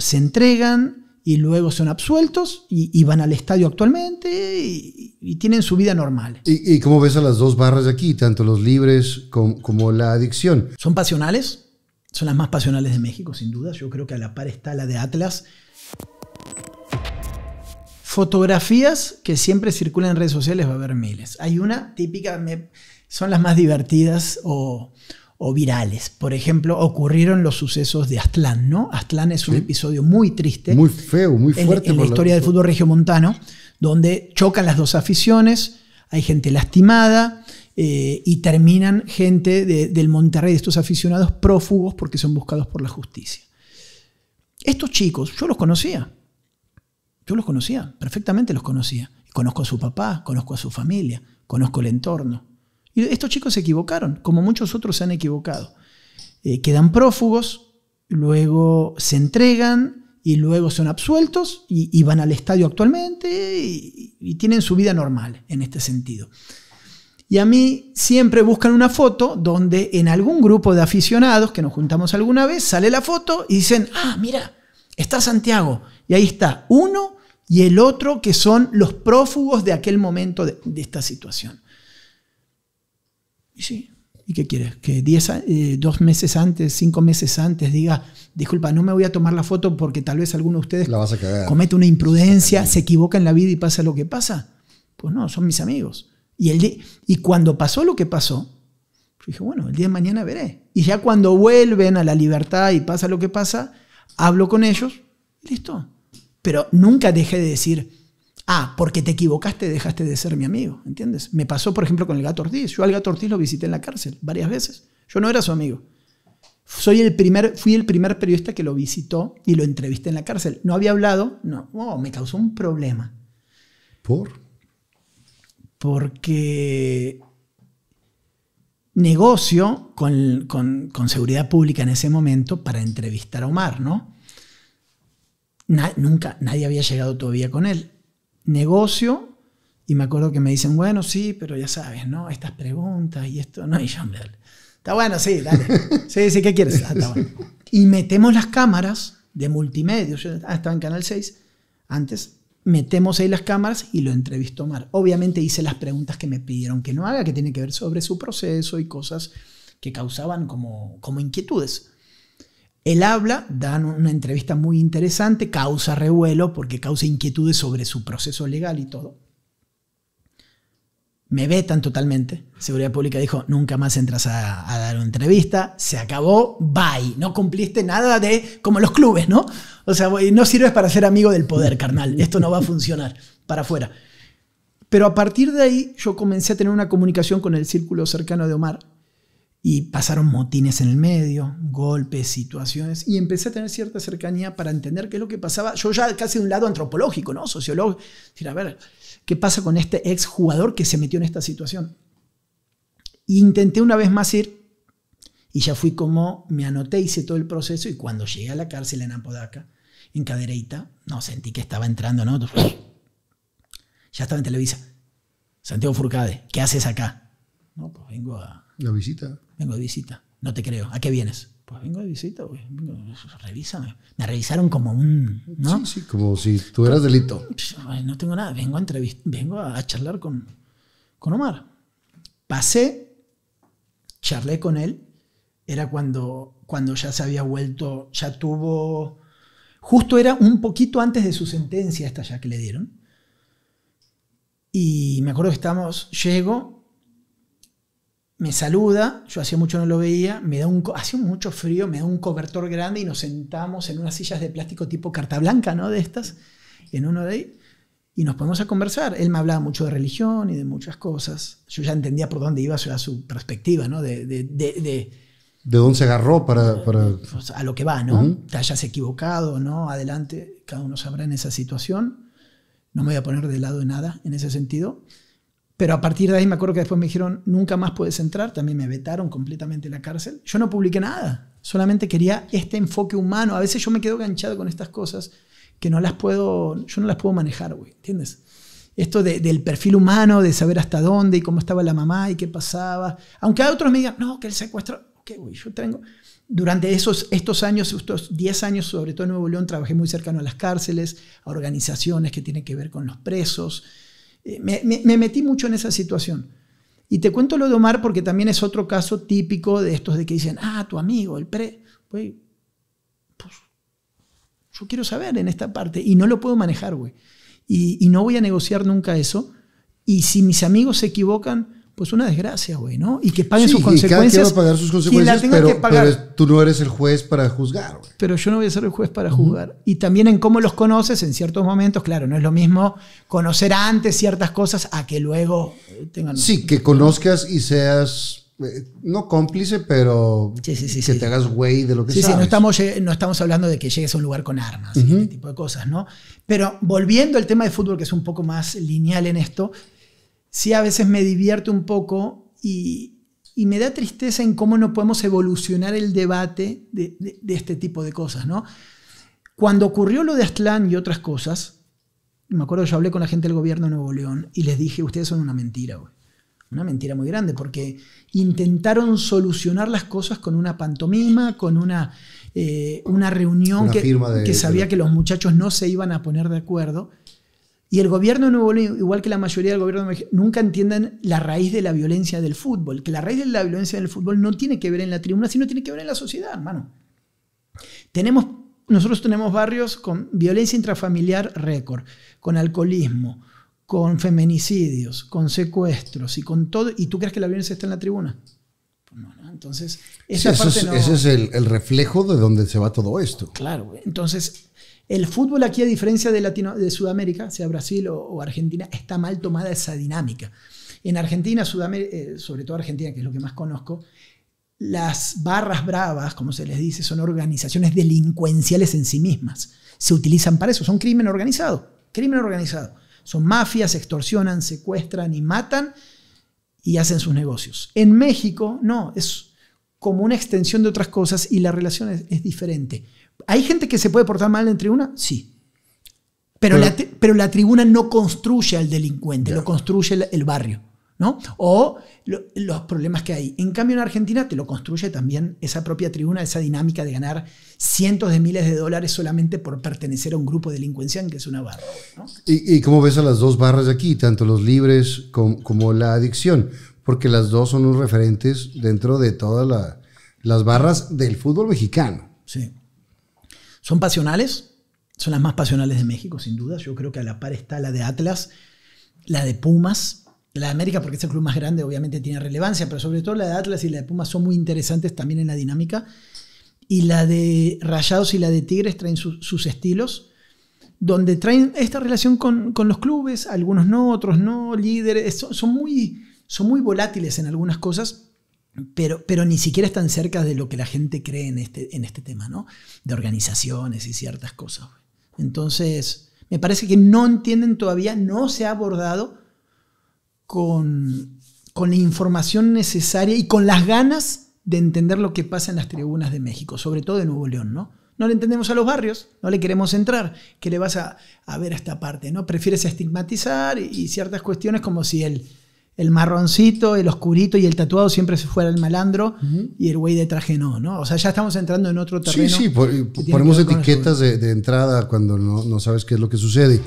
se entregan y luego son absueltos y, van al estadio actualmente y, tienen su vida normal. ¿Y, cómo ves a las dos barras de aquí, tanto los libres como, la adicción? Son pasionales, son las más pasionales de México, sin duda. Yo creo que a la par está la de Atlas. Fotografías que siempre circulan en redes sociales va a haber miles. Hay una típica, son las más divertidas o, o virales. Por ejemplo, ocurrieron los sucesos de Aztlán, ¿no? Aztlán es un episodio muy triste. Muy feo, muy fuerte. En, la historia del fútbol regiomontano, donde chocan las dos aficiones, hay gente lastimada eh, y terminan gente del Monterrey, estos aficionados prófugos porque son buscados por la justicia. Estos chicos, yo los conocía. Yo los conocía, perfectamente los conocía. Conozco a su papá, conozco a su familia, conozco el entorno estos chicos se equivocaron, como muchos otros se han equivocado. Eh, quedan prófugos, luego se entregan y luego son absueltos y, van al estadio actualmente y, tienen su vida normal en este sentido. Y a mí siempre buscan una foto donde en algún grupo de aficionados que nos juntamos alguna vez sale la foto y dicen, ah, mira, está Santiago. Y ahí está uno y el otro que son los prófugos de aquel momento de esta situación. Y sí, ¿y qué quieres? Que eh, dos meses antes, cinco meses antes diga, disculpa, no me voy a tomar la foto porque tal vez alguno de ustedes la comete una imprudencia, se equivoca en la vida y pasa lo que pasa. Pues no, son mis amigos. Y, el y cuando pasó lo que pasó, dije, bueno, el día de mañana veré. Y ya cuando vuelven a la libertad y pasa lo que pasa, hablo con ellos y listo. Pero nunca dejé de decir, Ah, porque te equivocaste, dejaste de ser mi amigo, ¿entiendes? Me pasó, por ejemplo, con el gato Ortiz. Yo al gato Ortiz lo visité en la cárcel varias veces. Yo no era su amigo. Soy el primer, fui el primer periodista que lo visitó y lo entrevisté en la cárcel. No había hablado, no, me causó un problema. ¿Por? Porque negocio con, seguridad pública en ese momento para entrevistar a Omar, ¿no? nunca, nadie había llegado todavía con él negocio y me acuerdo que me dicen, bueno, sí, pero ya sabes, ¿no? Estas preguntas y esto, ¿no? Y yo, Está bueno, sí, dale. Sí, sí, ¿qué quieres? Ah, está bueno. Y metemos las cámaras de multimedia. Yo ah, estaba en Canal 6 antes. Metemos ahí las cámaras y lo entrevistó Mar. Obviamente hice las preguntas que me pidieron que no haga, que tiene que ver sobre su proceso y cosas que causaban como, como inquietudes. Él habla, dan una entrevista muy interesante, causa revuelo porque causa inquietudes sobre su proceso legal y todo. Me vetan totalmente. Seguridad Pública dijo, nunca más entras a, dar una entrevista, se acabó, bye. No cumpliste nada de como los clubes, ¿no? O sea, no sirves para ser amigo del poder, carnal. Esto no va a funcionar para afuera. Pero a partir de ahí yo comencé a tener una comunicación con el círculo cercano de Omar y pasaron motines en el medio, golpes, situaciones, y empecé a tener cierta cercanía para entender qué es lo que pasaba. Yo ya casi de un lado antropológico, ¿no? Sociólogo. Decir, a ver, ¿qué pasa con este ex jugador que se metió en esta situación? E intenté una vez más ir, y ya fui como me anoté, hice todo el proceso, y cuando llegué a la cárcel en Apodaca, en Cadereyta, no, sentí que estaba entrando, ¿no? Ya estaba en Televisa. Santiago Furcade, ¿qué haces acá? No, pues vengo a... La visita vengo de visita. No te creo. ¿A qué vienes? Pues vengo de visita, Revísame. Me revisaron como un. ¿no? Sí, sí, como si tuvieras delito. No tengo nada. Vengo a, vengo a charlar con, Omar. Pasé, charlé con él. Era cuando, cuando ya se había vuelto, ya tuvo. Justo era un poquito antes de su sentencia, esta ya que le dieron. Y me acuerdo que estamos, llego, me saluda, yo hacía mucho no lo veía, me da un, hacía mucho frío, me da un cobertor grande y nos sentamos en unas sillas de plástico tipo carta blanca, ¿no? De estas, en uno de ahí, y nos ponemos a conversar. Él me hablaba mucho de religión y de muchas cosas. Yo ya entendía por dónde iba su, su perspectiva, ¿no? De, de, de, de, dónde se agarró para... para... Pues, a lo que va, ¿no? Te hayas equivocado, ¿no? Adelante, cada uno sabrá en esa situación. No me voy a poner de lado de nada en ese sentido. Pero a partir de ahí me acuerdo que después me dijeron, nunca más puedes entrar, también me vetaron completamente la cárcel. Yo no publiqué nada, solamente quería este enfoque humano. A veces yo me quedo ganchado con estas cosas que no las puedo, yo no las puedo manejar, güey, ¿entiendes? Esto de, del perfil humano, de saber hasta dónde y cómo estaba la mamá y qué pasaba. Aunque a otros me digan, no, que el secuestro, ok, güey, yo tengo... Durante esos, estos años, estos 10 años, sobre todo en Nuevo León, trabajé muy cercano a las cárceles, a organizaciones que tienen que ver con los presos. Eh, me, metí mucho en esa situación. Y te cuento lo de Omar porque también es otro caso típico de estos de que dicen, ah, tu amigo, el pre. pues yo quiero saber en esta parte y no lo puedo manejar, güey. y no voy a negociar nunca eso. Y si mis amigos se equivocan, pues una desgracia, güey, ¿no? Y que paguen sus consecuencias. Cada quien pagar sus consecuencias, pero, tú no eres el juez para juzgar, güey. Pero yo no voy a ser el juez para juzgar. Y también en cómo los conoces en ciertos momentos, claro, no es lo mismo conocer antes ciertas cosas a que luego eh, tengan... Sí, que conozcas y seas... Eh, no cómplice, pero sí, que te hagas güey de lo que sí, Sí, no estamos, no estamos hablando de que llegues a un lugar con armas, uh tipo de cosas, ¿no? Pero volviendo al tema de fútbol, que es un poco más lineal en esto, sí a veces me divierte un poco y, me da tristeza en cómo no podemos evolucionar el debate de, este tipo de cosas, ¿no? Cuando ocurrió lo de Aztlán y otras cosas, me acuerdo yo hablé con la gente del gobierno de Nuevo León y les dije, ustedes son una mentira, Una mentira muy grande, porque intentaron solucionar las cosas con una pantomima, con una, eh, una reunión que, sabía que los muchachos no se iban a poner de acuerdo. Y el gobierno de Nuevo León, igual que la mayoría del gobierno de México, nunca entienden la raíz de la violencia del fútbol. Que la raíz de la violencia del fútbol no tiene que ver en la tribuna, sino tiene que ver en la sociedad, hermano. Tenemos, nosotros tenemos barrios con violencia intrafamiliar récord, con alcoholismo, con feminicidios, con secuestros y con todo. ¿Y tú crees que la violencia está en la tribuna? Entonces, esa ese es el, reflejo de dónde se va todo esto. Claro, entonces el fútbol aquí, a diferencia de, de Sudamérica, sea Brasil o, Argentina, está mal tomada esa dinámica. En Argentina, Sudamérica, eh, sobre todo Argentina, que es lo que más conozco, las barras bravas, como se les dice, son organizaciones delincuenciales en sí mismas. Se utilizan para eso, son crimen organizado, crimen organizado. Son mafias, extorsionan, secuestran y matan y hacen sus negocios. En México, no, es como una extensión de otras cosas y la relación es, diferente. ¿Hay gente que se puede portar mal en tribuna? Sí. Pero, la, tribuna no construye al delincuente, lo construye el, barrio. ¿no? O los problemas que hay. En cambio, en Argentina te lo construye también esa propia tribuna, esa dinámica de ganar cientos de miles de dólares solamente por pertenecer a un grupo delincuencial que es una barra. ¿Y, cómo ves a las dos barras aquí, tanto los libres como la adicción? porque las dos son unos referentes dentro de todas las barras del fútbol mexicano. Sí. Son pasionales, son las más pasionales de México, sin duda. Yo creo que a la par está la de Atlas, la de Pumas, la de América, porque es el club más grande, obviamente tiene relevancia, pero sobre todo la de Atlas y la de Pumas son muy interesantes también en la dinámica. Y la de Rayados y la de Tigres traen sus estilos donde traen esta relación con, los clubes, algunos no, otros no, líderes, son muy, son muy volátiles en algunas cosas, pero, pero, ni siquiera están cerca de lo que la gente cree en este, en este tema, ¿no? De organizaciones y ciertas cosas. Entonces, me parece que no entienden todavía, no se ha abordado con, la información necesaria y con las ganas de entender lo que pasa en las tribunas de México, sobre todo en Nuevo León, ¿no? No le entendemos a los barrios, no le queremos entrar, que le vas a, ver a esta parte, ¿no? Prefieres estigmatizar y, y ciertas cuestiones como si el, el marroncito, el oscurito y el tatuado siempre se fuera el malandro y el güey de traje no, ¿no? O sea, ya estamos entrando en otro terreno. Sí, sí, ponemos etiquetas de, entrada cuando no, no sabes qué es lo que sucede.